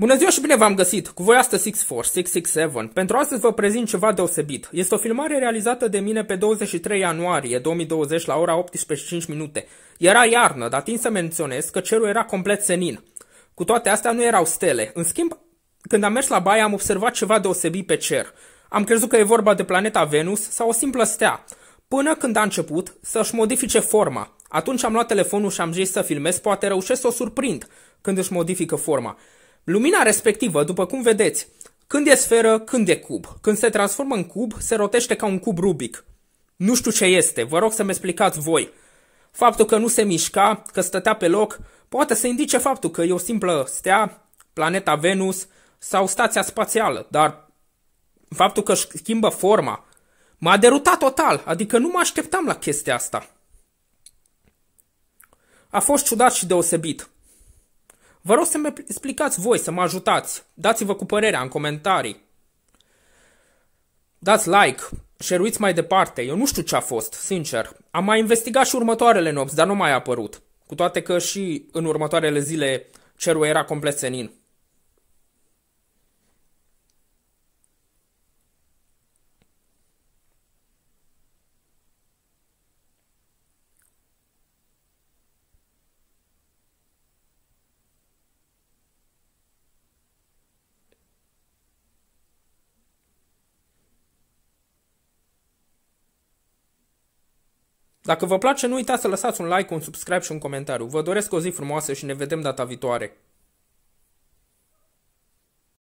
Bună ziua și bine v-am găsit! Cu voi astăzi 64667. Pentru astăzi vă prezint ceva deosebit. Este o filmare realizată de mine pe 23 ianuarie 2020 la ora 18.5 minute. Era iarnă, dar tin să menționez că cerul era complet senin. Cu toate astea nu erau stele. În schimb, când am mers la baie am observat ceva deosebit pe cer. Am crezut că e vorba de planeta Venus sau o simplă stea. Până când a început să-și modifice forma. Atunci am luat telefonul și am zis să filmez, poate reușesc să o surprind când își modifică forma. Lumina respectivă, după cum vedeți, când e sferă, când e cub. Când se transformă în cub, se rotește ca un cub rubic. Nu știu ce este, vă rog să-mi explicați voi. Faptul că nu se mișca, că stătea pe loc, poate să indice faptul că e o simplă stea, planeta Venus sau stația spațială, dar faptul că își schimbă forma m-a derutat total, adică nu mă așteptam la chestia asta. A fost ciudat și deosebit. Vă rog să-mi explicați voi, să mă ajutați. Dați-vă cu părerea în comentarii. Dați like, șeruiți mai departe. Eu nu știu ce a fost, sincer. Am mai investigat și următoarele nopți, dar nu mai a apărut. Cu toate că și în următoarele zile cerul era complet senin. Dacă vă place, nu uitați să lăsați un like, un subscribe și un comentariu. Vă doresc o zi frumoasă și ne vedem data viitoare.